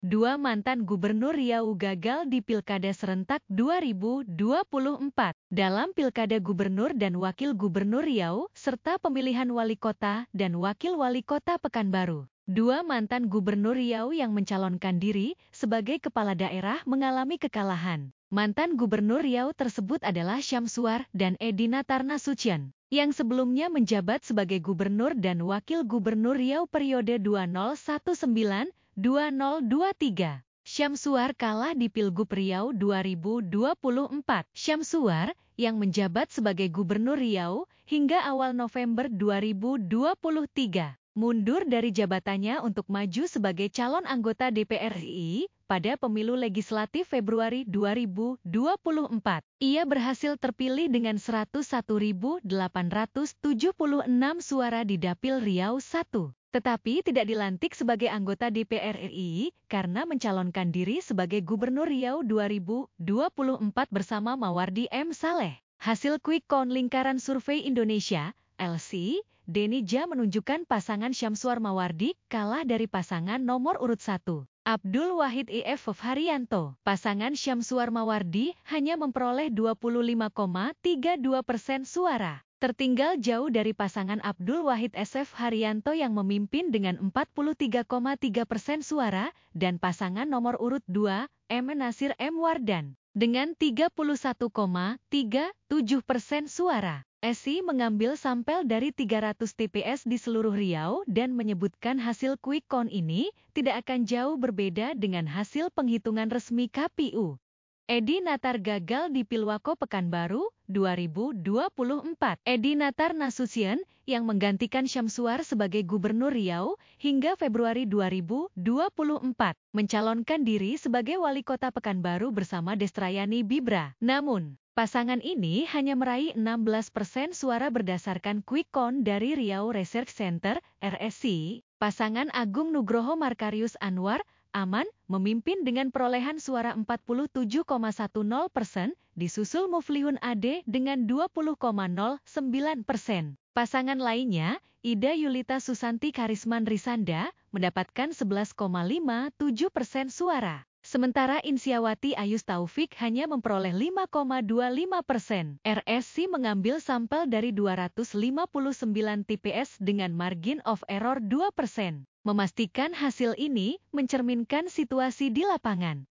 dua mantan gubernur Riau gagal di Pilkada Serentak 2024. Dalam Pilkada Gubernur dan Wakil Gubernur Riau, serta pemilihan wali kota dan wakil wali kota Pekanbaru. Dua mantan gubernur Riau yang mencalonkan diri sebagai kepala daerah mengalami kekalahan. Mantan gubernur Riau tersebut adalah Syamsuar dan Edina Tarnasucian, yang sebelumnya menjabat sebagai gubernur dan wakil gubernur Riau periode 2019 2023. Syamsuar kalah di Pilgub Riau 2024. Syamsuar, yang menjabat sebagai Gubernur Riau hingga awal November 2023, mundur dari jabatannya untuk maju sebagai calon anggota DPR RI pada pemilu legislatif Februari 2024. Ia berhasil terpilih dengan 101.876 suara di Dapil Riau 1, tetapi tidak dilantik sebagai anggota DPR RI karena mencalonkan diri sebagai Gubernur Riau 2024 bersama Mawardi M. Saleh. Hasil Quick Count Lingkaran Survei Indonesia, LC, Denija menunjukkan pasangan Syamsuar Mawardi kalah dari pasangan nomor urut 1. Abdul Wahid IF e Haryanto, pasangan Syamsuar Mawardi hanya memperoleh 25,32 persen suara. Tertinggal jauh dari pasangan Abdul Wahid SF Haryanto yang memimpin dengan 43,3 persen suara dan pasangan nomor urut 2, M. Nasir M. Wardan, dengan 31,37 persen suara. Esi mengambil sampel dari 300 TPS di seluruh Riau dan menyebutkan hasil quick count ini tidak akan jauh berbeda dengan hasil penghitungan resmi KPU. Edi Natar gagal di Pilwako Pekanbaru 2024. Edi Natar Nasution yang menggantikan Syamsuar sebagai Gubernur Riau hingga Februari 2024 mencalonkan diri sebagai wali kota Pekanbaru bersama Destrayani Bibra. Namun, Pasangan ini hanya meraih 16% persen suara berdasarkan quick count dari Riau Research Center, RSC. Pasangan Agung Nugroho Markarius Anwar, Aman, memimpin dengan perolehan suara 47,10 persen, disusul Muflihun Ade dengan 20,09 persen. Pasangan lainnya, Ida Yulita Susanti Karisman Risanda, mendapatkan 11,57 persen suara. Sementara Insiawati Ayus Taufik hanya memperoleh 5,25 persen. RSC mengambil sampel dari 259 TPS dengan margin of error 2 persen. Memastikan hasil ini mencerminkan situasi di lapangan.